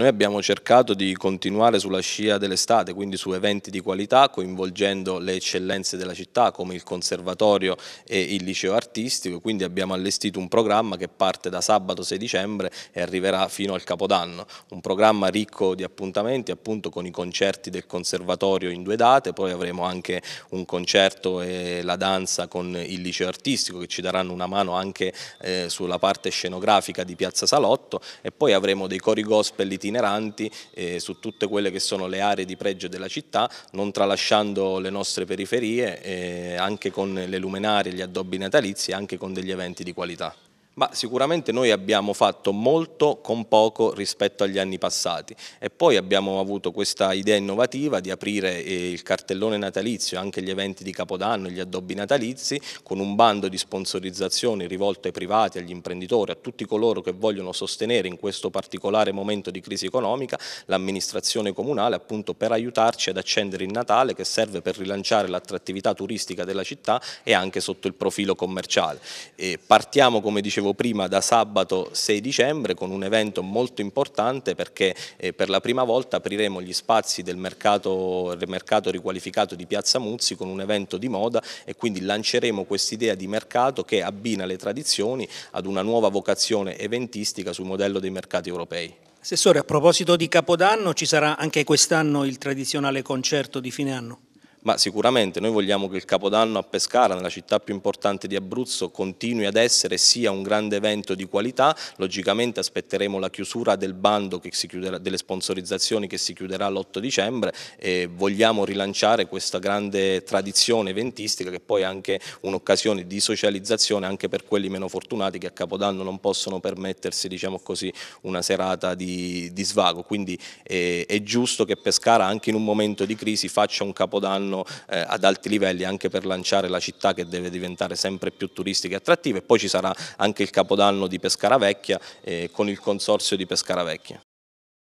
Noi abbiamo cercato di continuare sulla scia dell'estate, quindi su eventi di qualità, coinvolgendo le eccellenze della città come il conservatorio e il liceo artistico, quindi abbiamo allestito un programma che parte da sabato 6 dicembre e arriverà fino al Capodanno, un programma ricco di appuntamenti appunto con i concerti del conservatorio in due date, poi avremo anche un concerto e la danza con il liceo artistico che ci daranno una mano anche eh, sulla parte scenografica di Piazza Salotto e poi avremo dei cori gospel italiani itineranti eh, su tutte quelle che sono le aree di pregio della città, non tralasciando le nostre periferie, eh, anche con le luminarie, gli addobbi natalizi e anche con degli eventi di qualità ma sicuramente noi abbiamo fatto molto con poco rispetto agli anni passati e poi abbiamo avuto questa idea innovativa di aprire eh, il cartellone natalizio, anche gli eventi di Capodanno, gli addobbi natalizi, con un bando di sponsorizzazione rivolto ai privati, agli imprenditori, a tutti coloro che vogliono sostenere in questo particolare momento di crisi economica l'amministrazione comunale appunto per aiutarci ad accendere il Natale che serve per rilanciare l'attrattività turistica della città e anche sotto il profilo commerciale. E partiamo come dicevo dicevo prima da sabato 6 dicembre con un evento molto importante perché eh, per la prima volta apriremo gli spazi del mercato, del mercato riqualificato di Piazza Muzzi con un evento di moda e quindi lanceremo quest'idea di mercato che abbina le tradizioni ad una nuova vocazione eventistica sul modello dei mercati europei. Assessore, a proposito di Capodanno, ci sarà anche quest'anno il tradizionale concerto di fine anno? ma sicuramente noi vogliamo che il Capodanno a Pescara, nella città più importante di Abruzzo, continui ad essere sia un grande evento di qualità, logicamente aspetteremo la chiusura del bando chiuderà, delle sponsorizzazioni che si chiuderà l'8 dicembre e vogliamo rilanciare questa grande tradizione eventistica che poi è anche un'occasione di socializzazione anche per quelli meno fortunati che a Capodanno non possono permettersi diciamo così, una serata di, di svago, quindi eh, è giusto che Pescara anche in un momento di crisi faccia un Capodanno vanno eh, ad alti livelli anche per lanciare la città che deve diventare sempre più turistica e attrattiva e poi ci sarà anche il capodanno di Pescara Vecchia eh, con il consorzio di Pescara Vecchia.